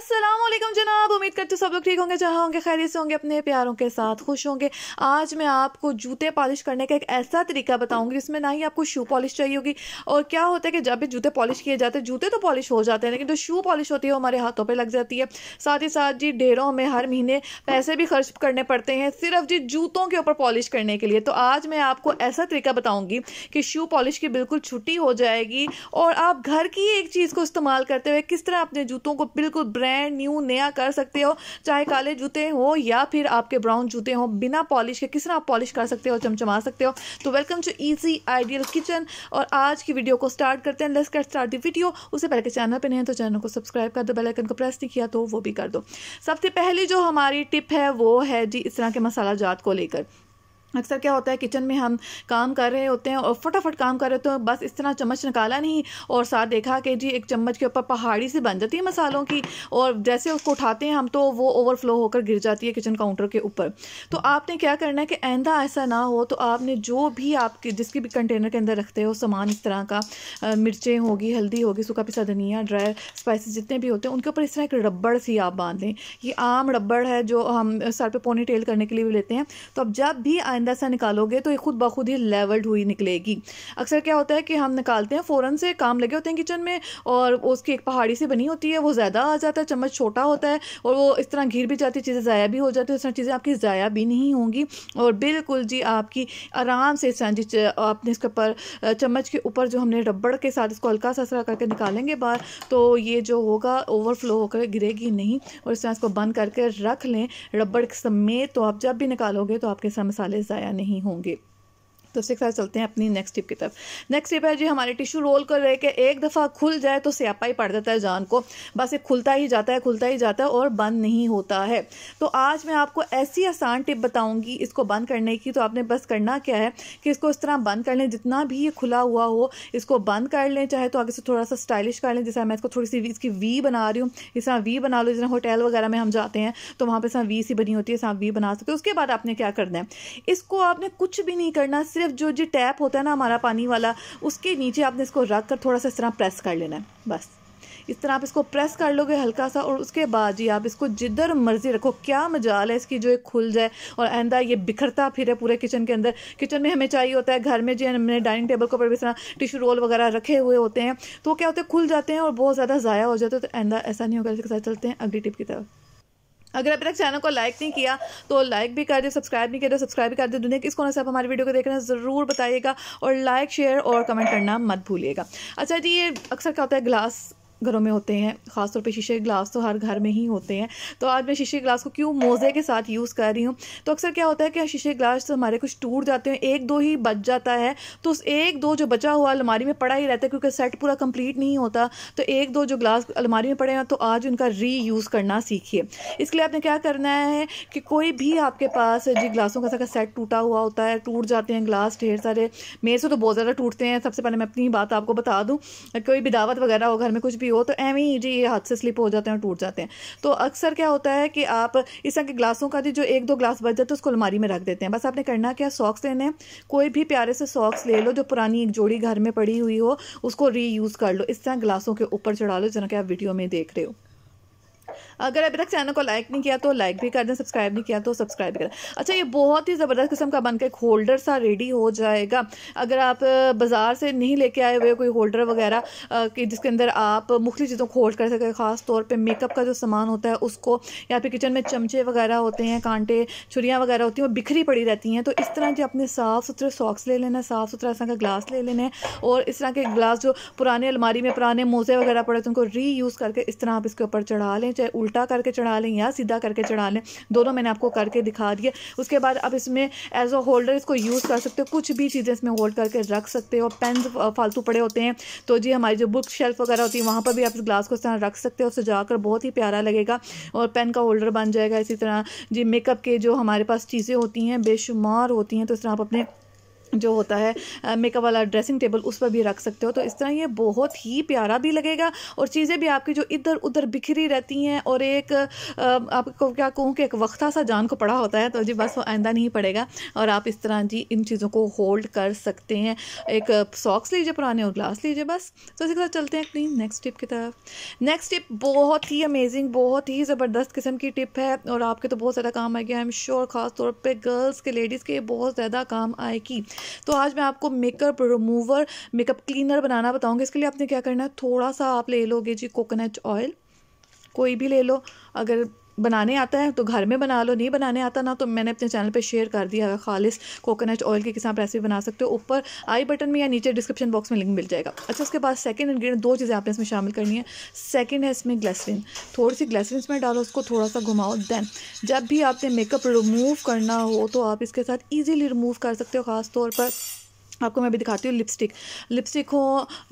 असलम जनाब उम्मीद करते सब लोग ठीक होंगे जहाँ होंगे खैरियत से होंगे अपने प्यारों के साथ खुश होंगे आज मैं आपको जूते पॉलिश करने का एक ऐसा तरीका बताऊंगी जिसमें ना ही आपको शू पॉलिश चाहिए होगी और क्या होता है कि जब भी जूते पॉलिश किए जाते हैं जूते तो पॉलिश हो जाते हैं लेकिन जो तो शू पॉलिश होती है वो हमारे हाथों पर लग जाती है साथ ही साथ जी ढेरों में हर महीने पैसे भी खर्च करने पड़ते हैं सिर्फ जी जूतों के ऊपर पॉलिश करने के लिए तो आज मैं आपको ऐसा तरीका बताऊँगी कि शू पॉलिश की बिल्कुल छुट्टी हो जाएगी और आप घर की एक चीज़ को इस्तेमाल करते हुए किस तरह अपने जूतों को बिल्कुल ब्रांड ब्रांड न्यू नया कर सकते हो चाहे काले जूते हो या फिर आपके ब्राउन जूते हो बिना पॉलिश के किस तरह आप पॉलिश कर सकते हो चमचमा सकते हो तो welcome to easy ideal kitchen और आज की वीडियो को स्टार्ट करते हैं let's get start the video उससे पहले के चैनल पर नहीं तो चैनल को सब्सक्राइब कर दो बेलाइकन को प्रेस नहीं किया तो वो भी कर दो सबसे पहले जो हमारी टिप है वो है जी इस तरह के मसाला जात को लेकर अक्सर क्या होता है किचन में हम काम कर रहे होते हैं और फटाफट काम कर रहे होते हैं बस इस तरह चम्मच निकाला नहीं और साथ देखा कि जी एक चम्मच के ऊपर पहाड़ी से बन जाती है मसालों की और जैसे उसको उठाते हैं हम तो वो ओवरफ्लो होकर गिर जाती है किचन काउंटर के ऊपर तो आपने क्या करना है कि आइंदा ऐसा ना हो तो आपने जो भी आप जिसकी भी कंटेनर के अंदर रखते हो सामान इस तरह का मिर्चें होगी हल्दी होगी सूखा पिसा धनिया ड्राई स्पाइसिस जितने भी होते हैं उनके ऊपर इस तरह एक रबड़ सी आप बांध लें ये आम रबड़ है जो हम सर पर पोनी टेल करने के लिए भी लेते हैं तो अब जब भी आइंदा सा निकालोगे तो ये खुद ब खुद ही लेवल्ड हुई निकलेगी अक्सर क्या होता है कि हम निकालते हैं फ़ौरन से काम लगे होते हैं किचन में और उसकी एक पहाड़ी से बनी होती है वो ज़्यादा आ जाता है चम्मच छोटा होता है और वो इस तरह घिर भी जाती है चीज़ें ज़ाया भी हो जाती है इस तरह चीज़ें आपकी ज़ाया भी नहीं होंगी और बिल्कुल जी आपकी आराम से इस तरह जी आपने इसके ऊपर चम्मच के ऊपर जो हमने रबड़ के साथ इसको हल्का सा सरा करके निकालेंगे बाहर तो ये जो होगा ओवरफ्लो होकर गिरेगी नहीं और इस तरह इसको बंद करके रख लें रबड़ समेत तो आप जब भी निकालोगे तो आपके साथ मसाले ज़ाया नहीं होंगे तो उसके साथ चलते हैं अपनी नेक्स्ट टिप की तरफ नेक्स्ट टिप है जी हमारे टिश्यू रोल कर रहे कि एक दफ़ा खुल जाए तो स्यापा ही पड़ जाता है जान को बस ये खुलता ही जाता है खुलता ही जाता है और बंद नहीं होता है तो आज मैं आपको ऐसी आसान टिप बताऊंगी इसको बंद करने की तो आपने बस करना क्या है कि इसको इस तरह बंद कर लें जितना भी ये खुला हुआ हो इसको बंद कर लें चाहे तो आगे से थोड़ा सा स्टाइलिश कर लें जैसा मैं इसको थोड़ी सी इसकी वी बना रही हूँ इस तरह वी बना लो जिस होटल वगैरह में हम जाते हैं तो वहाँ पर वी सी बनी होती है इस वी बना सकते हो उसके बाद आपने क्या करना है इसको आपने कुछ भी नहीं करना सिर्फ जो जो टैप होता है ना हमारा पानी वाला उसके नीचे आपने इसको रख कर थोड़ा सा इस तरह प्रेस कर लेना है बस इस तरह आप इसको प्रेस कर लोगे हल्का सा और उसके बाद जी आप इसको जिधर मर्जी रखो क्या मजाल है इसकी जो एक खुल जाए और आंदा ये बिखरता फिरे पूरे किचन के अंदर किचन में हमें चाहिए होता है घर में जी हमने डाइनिंग टेबल के ऊपर भी इस तरह टिश्यू रोल वगैरह रखे हुए होते हैं तो क्या होते हैं खुल जाते हैं और बहुत ज़्यादा ज़ाया हो जाता है तो आंदा ऐसा नहीं होगा इसके साथ चलते हैं अगली टिप की तरफ अगर अभी तक चैनल को लाइक नहीं किया तो लाइक भी कर दे सब्सक्राइब नहीं किया तो सब्सक्राइब भी कर दे दुनिया किस कोने से आप हमारी वीडियो को देख रहे हैं ज़रूर बताइएगा और लाइक शेयर और कमेंट करना मत भूलिएगा अच्छा जी ये अक्सर क्या होता है ग्लास घरों में होते हैं ख़ासतौर पे शीशे ग्लास तो हर घर में ही होते हैं तो आज मैं शीशे ग्लास को क्यों मोज़े के साथ यूज़ कर रही हूँ तो अक्सर क्या होता है कि शीशे ग्लास तो हमारे कुछ टूट जाते हैं एक दो ही बच जाता है तो उस एक दो जो बचा हुआ अलमारी में पड़ा ही रहता है क्योंकि सेट पूरा कम्प्लीट नहीं होता तो एक दो जो ग्लास अलमारी में पड़े हैं तो आज उनका री यूज़ करना सीखिए इसके लिए आपने क्या करना है कि कोई भी आपके पास जी ग्लासों का सेट टूटा हुआ होता है टूट जाते हैं ग्लास ढेर सारे मेरे से तो बहुत ज़्यादा टूटते हैं सबसे पहले मैं अपनी बात आपको बता दूँ कोई भी दावत वगैरह हो घर में कुछ भी भी हो तो एम ही जी ये हाथ से स्लिप हो जाते हैं और टूट जाते हैं तो अक्सर क्या होता है कि आप इस तरह के ग्लासों का जो एक दो ग्लास बच जाते हैं उसको अलमारी में रख देते हैं बस आपने करना क्या सॉक्स लेने कोई भी प्यारे से सॉक्स ले लो जो पुरानी एक जोड़ी घर में पड़ी हुई हो उसको रीयूज़ कर लो इस तरह ग्लासों के ऊपर चढ़ा लो जिनका आप वीडियो में देख रहे हो अगर अभी तक चैनल को लाइक नहीं किया तो लाइक भी कर दें सब्सक्राइब नहीं किया तो सब्सक्राइब भी कर अच्छा ये बहुत ही ज़बरदस्त किस्म का बनकर एक होल्डर सा रेडी हो जाएगा अगर आप बाज़ार से नहीं लेके आए हुए कोई होल्डर वगैरह कि जिसके अंदर आप मुख्तु चीज़ों को होल्ड कर सकें ख़ास तौर पर मेकअप का जो सामान होता है उसको या फिर किचन में चमचे वगैरह होते हैं कांटे छुरियाँ वगैरह होती हैं वो बिखरी पड़ी रहती हैं तो इस तरह के अपने साफ़ सुथरे सॉक्स ले लेना साफ़ सुथरा इस तरह का ग्लास ले लेना है और इस तरह के ग्लास जो पुराने अलमारी में पुराने मोज़े वगैरह पड़े थे उनको री करके इस तरह आप इसके ऊपर चढ़ा लें चाहे उल्टा करके चढ़ा लें या सीधा करके चढ़ा लें दोनों मैंने आपको करके दिखा दिया उसके बाद आप इसमें एज अ होल्डर इसको यूज़ कर सकते हो कुछ भी चीज़ें इसमें होल्ड करके रख सकते हो पेन फालतू पड़े होते हैं तो जी हमारी जो बुक शेल्फ वगैरह होती है वहाँ पर भी आप इस ग्लास को इस तरह रख सकते हो सजा कर बहुत ही प्यारा लगेगा और पेन का होल्डर बन जाएगा इसी तरह जी मेकअप के जो हमारे पास चीज़ें होती हैं बेशुमार होती हैं तो इस तरह आप अपने जो होता है मेकअप वाला ड्रेसिंग टेबल उस पर भी रख सकते हो तो इस तरह ये बहुत ही प्यारा भी लगेगा और चीज़ें भी आपकी जो इधर उधर बिखरी रहती हैं और एक आपको क्या कहूँ कि एक वक्ता सा जान को पड़ा होता है तो जी बस वो आइंदा नहीं पड़ेगा और आप इस तरह जी इन चीज़ों को होल्ड कर सकते हैं एक सॉक्स लीजिए पुराने और ग्लास लीजिए बस तो इसी के साथ चलते हैं अपनी नेक्स्ट टिप की तरफ नेक्स्ट टिप बहुत ही अमेजिंग बहुत ही ज़बरदस्त किस्म की टिप है और आपके तो बहुत ज़्यादा काम आएगी आई एम श्योर ख़ासतौर पर गर्ल्स के लेडीज़ के बहुत ज़्यादा काम आएगी तो आज मैं आपको मेकअप रिमूवर मेकअप क्लीनर बनाना बताऊँगी इसके लिए आपने क्या करना है थोड़ा सा आप ले लोगे जी कोकोनट ऑयल कोई भी ले लो अगर बनाने आता है तो घर में बना लो नहीं बनाने आता ना तो मैंने अपने चैनल पे शेयर कर दिया है खालिस कोकोनट ऑयल की किसान रेसिपी बना सकते हो ऊपर आई बटन में या नीचे डिस्क्रिप्शन बॉक्स में लिंक मिल जाएगा अच्छा उसके बाद सेकंड इंग्रेडिएंट दो चीज़ें आपने इसमें शामिल करनी है सेकंड है इसमें ग्लेसरीन थोड़ी सी ग्लैसरिन इसमें डालो उसको थोड़ा सा घुमाओ दैन जब भी आपने मेकअप रिमूव करना हो तो आप इसके साथ ईजिली रिमूव कर सकते हो खासतौर पर आपको मैं भी दिखाती हूँ लिपस्टिक लिपस्टिक हो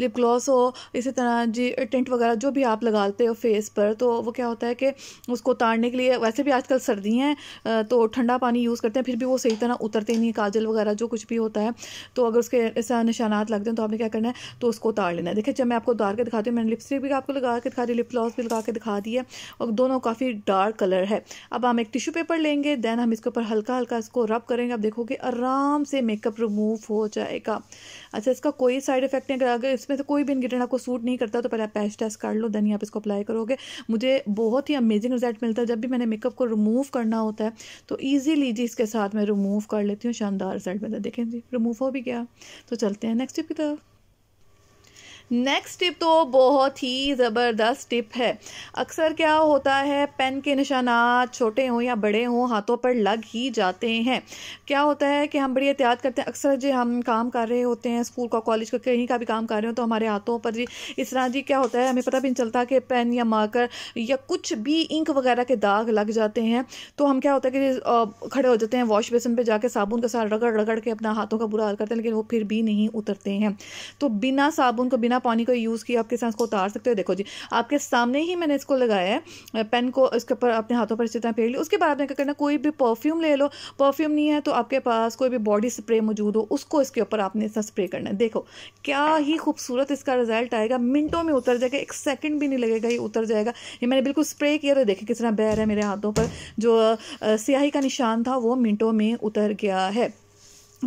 लिप ग्लॉस हो इसी तरह जी टेंट वगैरह जो भी आप लगाते हो फेस पर तो वो क्या होता है कि उसको उतारने के लिए वैसे भी आजकल सर्दी हैं तो ठंडा पानी यूज़ करते हैं फिर भी वो सही तरह उतरते नहीं काजल वगैरह जो कुछ भी होता है तो अगर उसके ऐसा निशानात लगते हैं तो आपने क्या करना है तो उसको उतार लेना है देखिए जब मैं आपको उतार के दिखाती हूँ मैंने लिपस्टिक भी आपको लगा के दिखा दी लिप ग्लॉस भी लगा के दिखा दी है और दोनों काफ़ी डार्क कलर है अब हम एक टिश्यू पेपर लेंगे दैन हम इसके ऊपर हल्का हल्का इसको रब करेंगे आप देखोगे आराम से मेकअप रिमूव हो जाएगा जाएगा अच्छा इसका कोई साइड इफेक्ट नहीं अगर इसमें से कोई भी इनग्रीडियंट आपको सूट नहीं करता तो पहले आप पैच टेस्ट कर लो देन आप इसको अप्लाई करोगे मुझे बहुत ही अमेजिंग रिजल्ट मिलता है जब भी मैंने मेकअप को रिमूव करना होता है तो ईजीली जी इसके साथ मैं रिमूव कर लेती हूँ शानदार रिजल्ट मिलता है देखें जी रिमूव हो भी गया तो चलते हैं नेक्स्ट टिप की तरफ नेक्स्ट टिप तो बहुत ही ज़बरदस्त टिप है अक्सर क्या होता है पेन के निशाना छोटे हों या बड़े हों हाथों पर लग ही जाते हैं क्या होता है कि हम बड़ी एहतियात करते हैं अक्सर जो हम काम कर रहे होते हैं स्कूल का कॉलेज का कहीं का भी काम कर रहे हो तो हमारे हाथों पर जी इस तरह जी क्या होता है हमें पता भी नहीं चलता कि पेन या मार्कर या कुछ भी इंक वगैरह के दाग लग जाते हैं तो हम क्या होता है कि खड़े हो जाते हैं वॉश बेसन पर जाके साबुन के साथ रगड़ रगड़ के अपना हाथों का बुरा हाल करते हैं लेकिन वो फिर भी नहीं उतरते हैं तो बिना साबुन को बिना बिना पानी का यूज़ किया आपके किस तरह इसको उतार सकते हो देखो जी आपके सामने ही मैंने इसको लगाया है पेन को इसके ऊपर अपने हाथों पर इसी तरह फेर लिया उसके बाद में क्या करना कोई भी परफ्यूम ले लो परफ्यूम नहीं है तो आपके पास कोई भी बॉडी स्प्रे मौजूद हो उसको इसके ऊपर आपने इस स्प्रे करना है देखो क्या ही खूबसूरत इसका रिजल्ट आएगा मिनटों में उतर जाएगा एक सेकेंड भी नहीं लगेगा ये उतर जाएगा ये मैंने बिल्कुल स्प्रे किया तो देखिए किस तरह बह रहा है मेरे हाथों पर जो स्याही का निशान था वो मिनटों में उतर गया है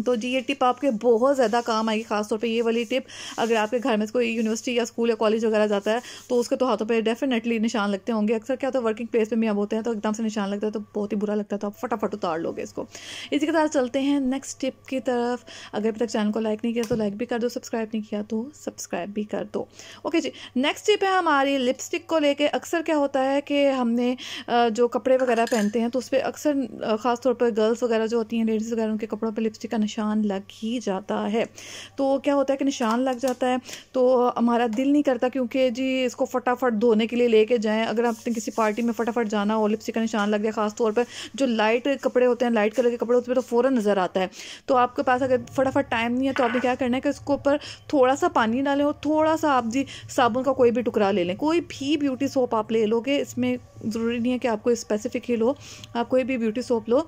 तो जी ये टिप आपके बहुत ज़्यादा काम आएगी खासतौर पे ये वाली टिप अगर आपके घर में कोई यूनिवर्सिटी या स्कूल या कॉलेज वगैरह जाता है तो उसके तो हाथों पे डेफिनेटली निशान लगते होंगे अक्सर क्या होता है वर्किंग प्लेस पे अब होते हैं तो एकदम से निशान लगता है तो बहुत ही बुरा लगता है तो आप फटाफट उतार लोगे इसको इसी के साथ चलते हैं नेक्स्ट टिप की तरफ अगर अभी तक चैनल को लाइक नहीं किया तो लाइक भी कर दो सब्सक्राइब नहीं किया तो सब्सक्राइब भी कर दो ओके जी नेक्स्ट टिप है हमारी लिपस्टिक को लेकर अक्सर क्या होता है कि हमने जो कपड़े वगैरह पहनते हैं तो उस पर अक्सर खासतौर पर गर्ल्स वगैरह जो होती हैं लेडीज़ वगैरह उनके कपड़ों पर लिपस्टिक निशान लग ही जाता है तो क्या होता है कि निशान लग जाता है तो हमारा दिल नहीं करता क्योंकि जी इसको फटाफट धोने के लिए लेके जाएं अगर आपने किसी पार्टी में फटाफट जाना हो लिपस्टिक का निशान लग गया खास तौर पर जो लाइट कपड़े होते हैं लाइट कलर के कपड़े होते हैं तो फ़ौर नज़र आता है तो आपके पास अगर फटाफट टाइम नहीं है तो आपने क्या करना है कि इसके ऊपर थोड़ा सा पानी डालें और थोड़ा सा आप जी साबुन का कोई भी टुकड़ा ले लें कोई भी ब्यूटी सोप आप ले लोगे इसमें ज़रूरी नहीं है कि आपको स्पेसिफिक ही लो आप कोई भी ब्यूटी सोप लो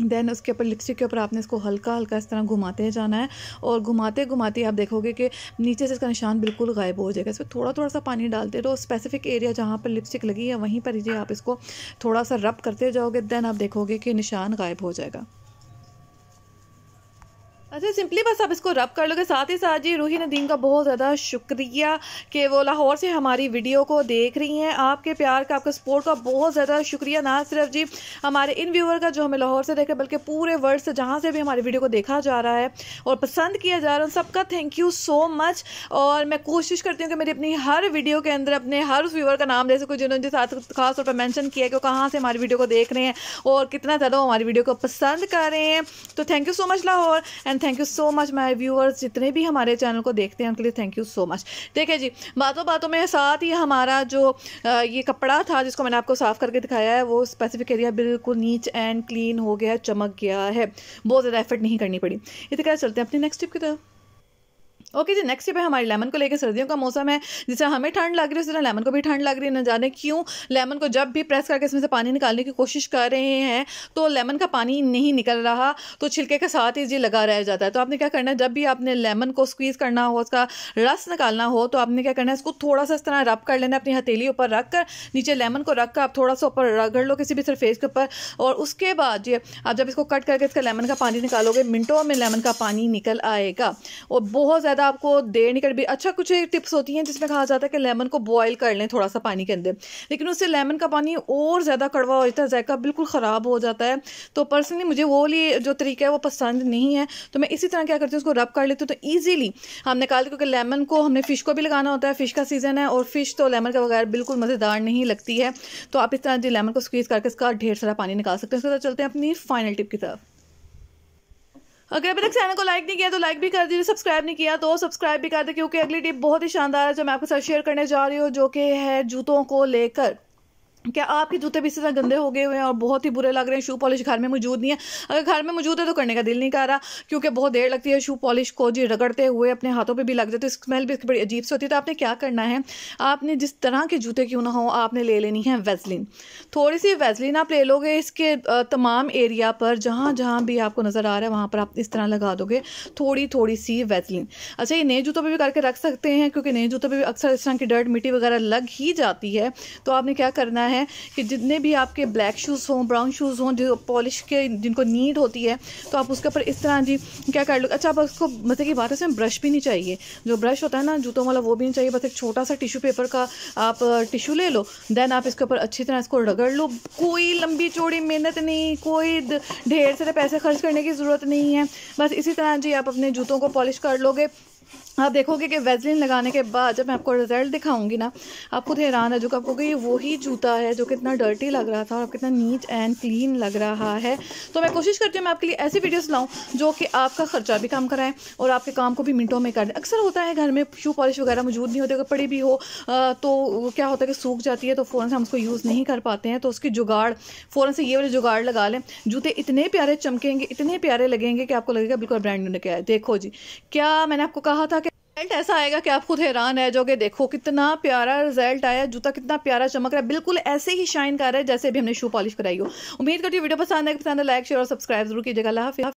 देन उसके ऊपर लिपस्टिक के ऊपर आपने इसको हल्का हल्का इस तरह घुमाते जाना है और घुमाते घुमाते आप देखोगे कि नीचे से इसका निशान बिल्कुल गायब हो जाएगा इसमें थोड़ा थोड़ा सा पानी डालते रहो स्पेसिफिक एरिया जहाँ पर लिपस्टिक लगी है वहीं पर ही आप इसको थोड़ा सा रब करते जाओगे देन आप देखोगे कि निशान गायब हो जाएगा अच्छा सिंपली बस आप इसको रब कर लोगे साथ ही साथ जी रूही नदीम का बहुत ज़्यादा शुक्रिया कि वो लाहौर से हमारी वीडियो को देख रही हैं आपके प्यार का आपके सपोर्ट का बहुत ज़्यादा शुक्रिया ना सिर्फ जी हमारे इन व्यूवर का जो हमें लाहौर से देख रहे बल्कि पूरे वर्ल्ड से जहाँ से भी हमारी वीडियो को देखा जा रहा है और पसंद किया जा रहा है सबका थैंक यू सो मच और मैं कोशिश करती हूँ कि मेरी अपनी हर वीडियो के अंदर अपने हर उस व्यूवर का नाम ले सकूँ जिन्होंने साथ खास तौर पर मैंशन किया कि वो कहाँ से हमारी वीडियो को देख रहे हैं और कितना ज़्यादा वो हमारी वीडियो को पसंद कर रहे हैं तो thank you so much Lahore and thank you so much my viewers जितने भी हमारे चैनल को देखते हैं उनके लिए थैंक यू सो मच देखिए जी बातों बातों में साथ ही हमारा जो ये कपड़ा था जिसको मैंने आपको साफ़ करके दिखाया है वो स्पेसिफिक एरिया बिल्कुल नीच एंड क्लीन हो गया चमक गया है बहुत ज़्यादा एफर्ट नहीं करनी पड़ी इसी तरह चलते हैं अपनी नेक्स्ट टिप की तरफ ओके जी नेक्स्ट पे हमारी लेमन को लेकर सर्दियों का मौसम है जिससे हमें ठंड लग रही है उस तरह लेमन को भी ठंड लग रही है ना जाने क्यों लेमन को जब भी प्रेस करके इसमें से पानी निकालने की कोशिश कर रहे हैं तो लेमन का पानी नहीं निकल रहा तो छिलके के साथ ही जी लगा रह जाता है तो आपने क्या करना है जब भी आपने लेमन को स्क्वीज़ करना हो उसका रस निकालना हो तो आपने क्या करना है इसको थोड़ा सा इस तरह रब कर लेना अपनी हथेली ऊपर रख कर नीचे लेमन को रख कर आप थोड़ा सा ऊपर रगड़ लो किसी भी सरफेस के ऊपर और उसके बाद जी आप जब इसको कट करके इसका लेमन का पानी निकालोगे मिनटों में लेमन का पानी निकल आएगा और बहुत ज़्यादा आपको देर नहीं कर भी अच्छा कुछ टिप्स होती हैं जिसमें कहा जाता है कि लेमन को बॉयल कर लें थोड़ा सा पानी के अंदर लेकिन उससे लेमन का पानी और ज़्यादा कड़वा हो जाता है जायका बिल्कुल ख़राब हो जाता है तो पर्सनली मुझे वो लिए जो तरीका है वो पसंद नहीं है तो मैं इसी तरह क्या करती हूँ उसको रब कर लेती हूँ तो ईजिली हम निकाल क्योंकि लेमन को हमने फ़िश को भी लगाना होता है फ़िश का सीज़न है और फ़िश तो लेमन के बगैर बिल्कुल मज़ेदार नहीं लगती है तो आप इस तरह जी लेमन को स्क्वीज़ करके इसका ढेर सारा पानी निकाल सकते हैं उसके साथ चलते हैं अपनी फाइनल टिप की तरफ अगर अभी तक चैनल को लाइक नहीं किया तो लाइक भी कर दीजिए सब्सक्राइब नहीं किया तो सब्सक्राइब भी कर दे क्योंकि अगली टिप बहुत ही शानदार है जो मैं आपके साथ शेयर करने जा रही हूँ जो कि है जूतों को लेकर क्या आपके जूते भी इसी तरह गंदे हो गए हुए हैं और बहुत ही बुरे लग रहे हैं शू पॉलिश घर में मौजूद नहीं है अगर घर में मौजूद है तो करने का दिल नहीं कर रहा क्योंकि बहुत देर लगती है शू पॉलिश को जी रगड़ते हुए अपने हाथों पे भी लग जाती है स्मेल भी इसकी बड़ी अजीब सी होती है तो आपने क्या करना है आपने जिस तरह के जूते क्यों ना हो आपने ले लेनी है वेजलिन थोड़ी सी वेजलिन आप ले लोगे इसके तमाम एरिया पर जहाँ जहाँ भी आपको नज़र आ रहा है वहाँ पर आप इस तरह लगा दोगे थोड़ी थोड़ी सी वेजलिन अच्छा ये नए जूतों पर भी करके रख सकते हैं क्योंकि नए जूतों पर भी अक्सर इस तरह की डर्ट मिट्टी वगैरह लग ही जाती है तो आपने क्या करना है है कि जितने भी आपके ब्लैक शूज़ हों ब्राउन शूज़ हों जो पॉलिश के जिनको नीड होती है तो आप उसके ऊपर इस तरह जी क्या कर लो अच्छा आप उसको मतलब की बात है इसमें ब्रश भी नहीं चाहिए जो ब्रश होता है ना जूतों वाला वो भी नहीं चाहिए बस एक छोटा सा टिशू पेपर का आप टिशू ले लो देन आप इसके ऊपर अच्छी तरह इसको रगड़ लो कोई लंबी चौड़ी मेहनत नहीं कोई ढेर सारे पैसे खर्च करने की ज़रूरत नहीं है बस इसी तरह जी आप अपने जूतों को पॉलिश कर लोगे आप देखोगे कि वेजलिन लगाने के बाद जब मैं आपको रिजल्ट दिखाऊंगी ना आप खुद हैरान है जो आपको कि ये वही जूता है जो कितना डर्टी लग रहा था और कितना नीट एंड क्लीन लग रहा है तो मैं कोशिश करती हूँ मैं आपके लिए ऐसी वीडियोस लाऊं जो कि आपका खर्चा भी कम कराएं और आपके काम को भी मिनटों में कर दें अक्सर होता है घर में शू पॉलिश वगैरह मौजूद नहीं होती अगर पड़ी भी हो तो क्या होता है कि सूख जाती है तो फ़ौर से हम उसको यूज़ नहीं कर पाते हैं तो उसकी जुगाड़ फ़ौर से ये वाले जुगाड़ लगा लें जूते इतने प्यारे चमकेंगे इतने प्यारे लगेंगे कि आपको लगेगा बिल्कुल ब्रांड लेके आए देखो जी क्या मैंने आपको कहा था कि रिजल्ट ऐसा आएगा कि आप खुद हैरान रह जाओगे देखो कितना प्यारा रिजल्ट आया जूता कितना प्यारा चमक रहा है बिल्कुल ऐसे ही शाइन कर रहा है जैसे भी हमने शू पॉलिश कराई हो उम्मीद करती हूँ वीडियो पसंद है पसंद है लाइक शेयर और सब्सक्राइब जरूर कीजिएगा